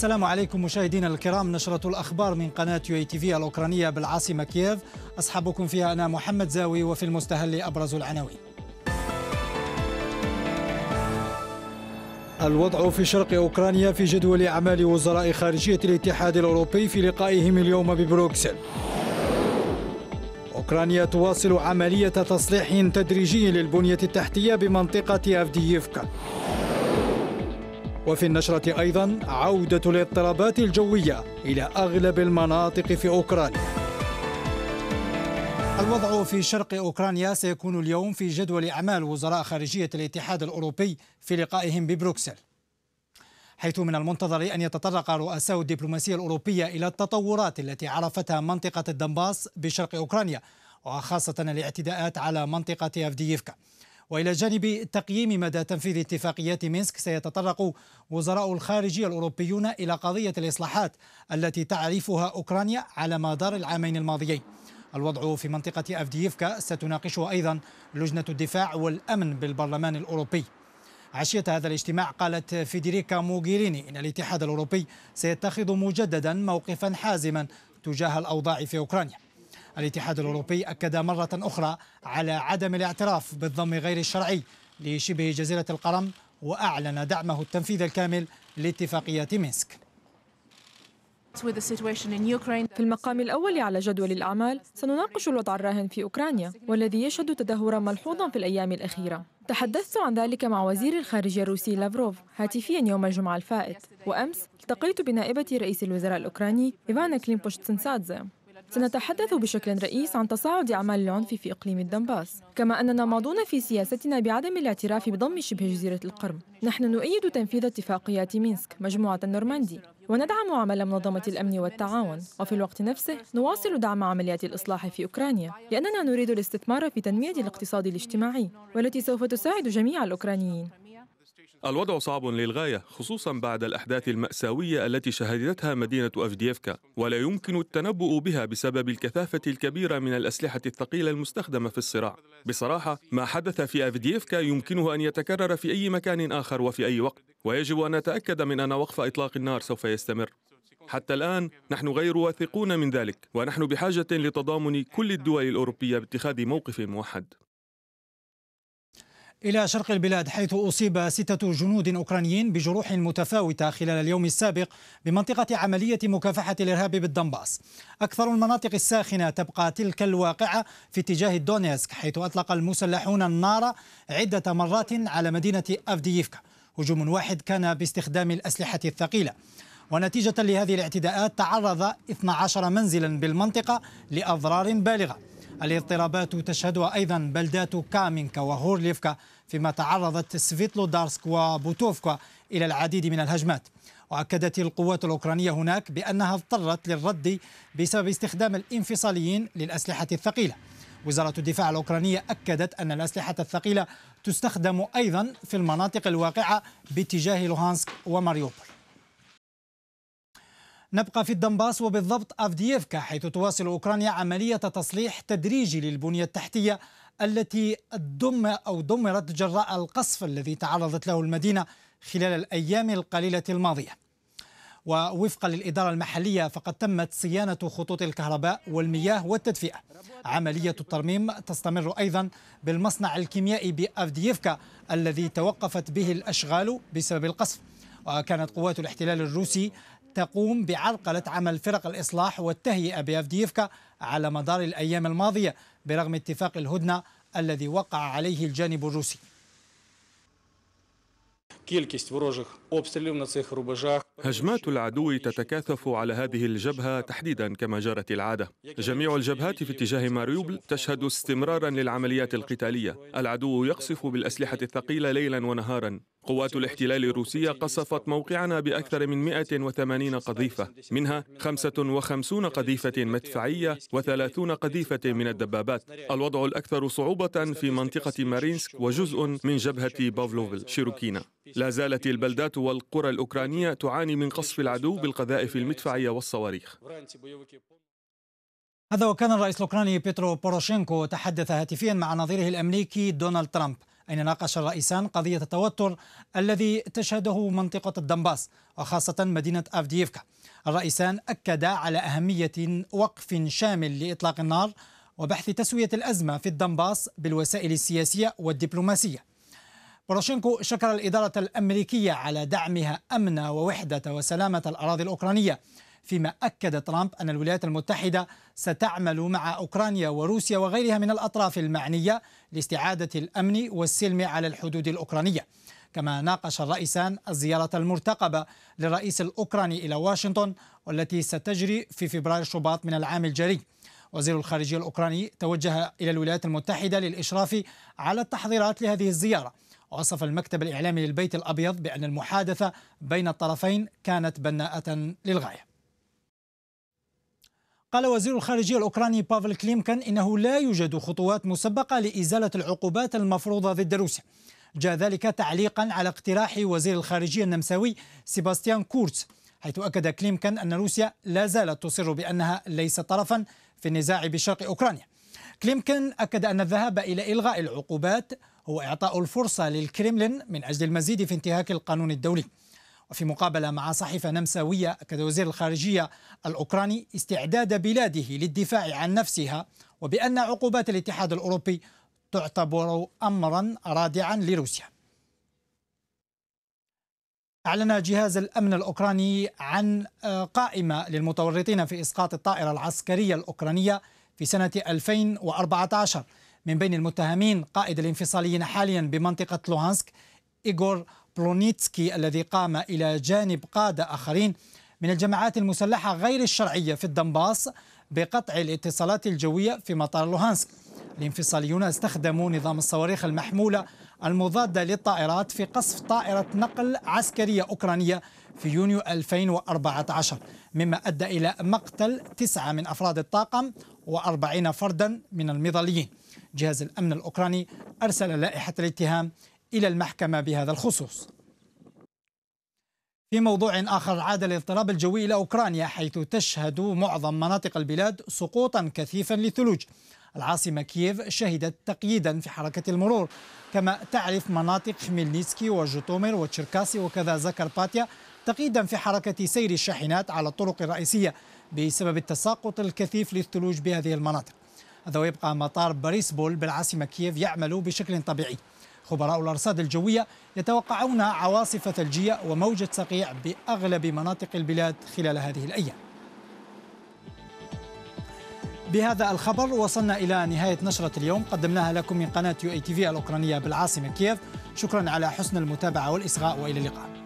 السلام عليكم مشاهدينا الكرام نشرة الأخبار من قناة يو اي تي في الأوكرانية بالعاصمة كييف أصحابكم فيها أنا محمد زاوي وفي المستهل أبرز العناوين الوضع في شرق أوكرانيا في جدول أعمال وزراء خارجية الاتحاد الأوروبي في لقائهم اليوم ببروكسل أوكرانيا تواصل عملية تصليح تدريجي للبنية التحتية بمنطقة أفدييفكا وفي النشرة أيضا عودة الاضطرابات الجوية إلى أغلب المناطق في أوكرانيا الوضع في شرق أوكرانيا سيكون اليوم في جدول أعمال وزراء خارجية الاتحاد الأوروبي في لقائهم ببروكسل حيث من المنتظر أن يتطرق رؤساء الدبلوماسية الأوروبية إلى التطورات التي عرفتها منطقة الدنباس بشرق أوكرانيا وخاصة الاعتداءات على منطقة أفدييفكا وإلى جانب تقييم مدى تنفيذ اتفاقيات مينسك سيتطرق وزراء الخارجية الأوروبيون إلى قضية الإصلاحات التي تعرفها أوكرانيا على مدار العامين الماضيين الوضع في منطقة أفدييفكا ستناقشه أيضا لجنة الدفاع والأمن بالبرلمان الأوروبي عشية هذا الاجتماع قالت فيدريكا موغيريني إن الاتحاد الأوروبي سيتخذ مجددا موقفا حازما تجاه الأوضاع في أوكرانيا الاتحاد الأوروبي أكد مرة أخرى على عدم الاعتراف بالضم غير الشرعي لشبه جزيرة القرم وأعلن دعمه التنفيذ الكامل لاتفاقية مينسك في المقام الأول على جدول الأعمال سنناقش الوضع الراهن في أوكرانيا والذي يشهد تدهورا ملحوظا في الأيام الأخيرة تحدثت عن ذلك مع وزير الخارجية الروسي لافروف هاتفيا يوم الجمعة الفائت وأمس التقيت بنائبة رئيس الوزراء الأوكراني إيفانا كليمبوش سنتحدث بشكل رئيس عن تصاعد أعمال العنف في إقليم الدنباس كما أننا ماضون في سياستنا بعدم الاعتراف بضم شبه جزيرة القرم نحن نؤيد تنفيذ اتفاقيات مينسك مجموعة النورماندي وندعم عمل منظمة الأمن والتعاون وفي الوقت نفسه نواصل دعم عمليات الإصلاح في أوكرانيا لأننا نريد الاستثمار في تنمية الاقتصاد الاجتماعي والتي سوف تساعد جميع الأوكرانيين الوضع صعب للغاية خصوصا بعد الأحداث المأساوية التي شهدتها مدينة أفديفكا ولا يمكن التنبؤ بها بسبب الكثافة الكبيرة من الأسلحة الثقيلة المستخدمة في الصراع بصراحة ما حدث في أفديفكا يمكنه أن يتكرر في أي مكان آخر وفي أي وقت ويجب أن نتأكد من أن وقف إطلاق النار سوف يستمر حتى الآن نحن غير واثقون من ذلك ونحن بحاجة لتضامن كل الدول الأوروبية باتخاذ موقف موحد إلى شرق البلاد حيث أصيب ستة جنود أوكرانيين بجروح متفاوتة خلال اليوم السابق بمنطقة عملية مكافحة الإرهاب بالدنباس أكثر المناطق الساخنة تبقى تلك الواقعة في اتجاه دونيسك حيث أطلق المسلحون النار عدة مرات على مدينة أفدييفكا هجوم واحد كان باستخدام الأسلحة الثقيلة ونتيجة لهذه الاعتداءات تعرض 12 منزلا بالمنطقة لأضرار بالغة الاضطرابات تشهدها أيضا بلدات كامينكا وهورليفكا فيما تعرضت سفيتلودارسك وبوتوفكا إلى العديد من الهجمات وأكدت القوات الأوكرانية هناك بأنها اضطرت للرد بسبب استخدام الانفصاليين للأسلحة الثقيلة وزارة الدفاع الأوكرانية أكدت أن الأسلحة الثقيلة تستخدم أيضا في المناطق الواقعة باتجاه لوهانسك وماريوبول نبقى في الدنباس وبالضبط أفدييفكا حيث تواصل أوكرانيا عملية تصليح تدريجي للبنية التحتية التي دم أو دمرت جراء القصف الذي تعرضت له المدينة خلال الأيام القليلة الماضية ووفقا للإدارة المحلية فقد تمت صيانة خطوط الكهرباء والمياه والتدفئة عملية الترميم تستمر أيضا بالمصنع الكيميائي بأفدييفكا الذي توقفت به الأشغال بسبب القصف وكانت قوات الاحتلال الروسي تقوم بعرقلة عمل فرق الإصلاح والتهيئة بأفديفكا على مدار الأيام الماضية برغم اتفاق الهدنة الذي وقع عليه الجانب الروسي هجمات العدو تتكاثف على هذه الجبهة تحديدا كما جرت العادة جميع الجبهات في اتجاه ماريوبل تشهد استمرارا للعمليات القتالية العدو يقصف بالأسلحة الثقيلة ليلا ونهارا قوات الاحتلال الروسية قصفت موقعنا بأكثر من 180 قذيفة منها 55 قذيفة مدفعية و30 قذيفة من الدبابات الوضع الأكثر صعوبة في منطقة مارينسك وجزء من جبهة بافلوفل شيروكينا لا زالت البلدات والقرى الأوكرانية تعاني من قصف العدو بالقذائف المدفعية والصواريخ هذا وكان الرئيس الأوكراني بيترو بوروشينكو تحدث هاتفيا مع نظيره الأمريكي دونالد ترامب أين ناقش الرئيسان قضية التوتر الذي تشهده منطقة الدنباس وخاصة مدينة أفديفكا الرئيسان أكدا على أهمية وقف شامل لإطلاق النار وبحث تسوية الأزمة في الدنباس بالوسائل السياسية والدبلوماسية بوروشينكو شكر الإدارة الأمريكية على دعمها أمن ووحدة وسلامة الأراضي الأوكرانية فيما أكد ترامب أن الولايات المتحدة ستعمل مع أوكرانيا وروسيا وغيرها من الأطراف المعنية لاستعادة الأمن والسلم على الحدود الأوكرانية كما ناقش الرئيسان الزيارة المرتقبة للرئيس الأوكراني إلى واشنطن والتي ستجري في فبراير شباط من العام الجاري وزير الخارجية الأوكراني توجه إلى الولايات المتحدة للإشراف على التحضيرات لهذه الزيارة وصف المكتب الإعلامي للبيت الأبيض بأن المحادثة بين الطرفين كانت بناءة للغاية قال وزير الخارجية الأوكراني بافل كليمكن إنه لا يوجد خطوات مسبقة لإزالة العقوبات المفروضة ضد روسيا جاء ذلك تعليقا على اقتراح وزير الخارجية النمساوي سيباستيان كورتس حيث أكد كليمكن أن روسيا لا زالت تصر بأنها ليست طرفا في النزاع بشرق أوكرانيا كليمكن أكد أن الذهاب إلى إلغاء العقوبات هو إعطاء الفرصة للكريملين من أجل المزيد في انتهاك القانون الدولي وفي مقابلة مع صحيفة نمساوية أكد وزير الخارجية الأوكراني استعداد بلاده للدفاع عن نفسها وبأن عقوبات الاتحاد الأوروبي تعتبر أمرا رادعا لروسيا أعلن جهاز الأمن الأوكراني عن آه، قائمة للمتورطين في إسقاط الطائرة العسكرية الأوكرانية في سنة 2014 من بين المتهمين قائد الانفصاليين حاليا بمنطقة لوهانسك إيغور بلونيتسكي الذي قام إلى جانب قادة آخرين من الجماعات المسلحة غير الشرعية في الدنباس بقطع الاتصالات الجوية في مطار لوهانسك الانفصاليون استخدموا نظام الصواريخ المحمولة المضادة للطائرات في قصف طائرة نقل عسكرية أوكرانية في يونيو 2014 مما أدى إلى مقتل تسعة من أفراد الطاقم و40 فردا من المظليين جهاز الأمن الأوكراني أرسل لائحة الاتهام إلى المحكمة بهذا الخصوص في موضوع آخر عاد الاضطراب الجوي إلى أوكرانيا حيث تشهد معظم مناطق البلاد سقوطا كثيفا للثلوج العاصمة كييف شهدت تقييدا في حركة المرور كما تعرف مناطق خميلنيتسكي وجوتومير وتشيركاسي وكذا زكرباتيا تقييدا في حركة سير الشاحنات على الطرق الرئيسية بسبب التساقط الكثيف للثلوج بهذه المناطق هذا ويبقى مطار باريسبول بالعاصمة كييف يعمل بشكل طبيعي خبراء الأرصاد الجوية يتوقعون عواصف ثلجية وموجة صقيع بأغلب مناطق البلاد خلال هذه الأيام بهذا الخبر وصلنا إلى نهاية نشرة اليوم قدمناها لكم من قناة يو اي تي في الأوكرانية بالعاصمة كييف شكرا على حسن المتابعة والإصغاء وإلى اللقاء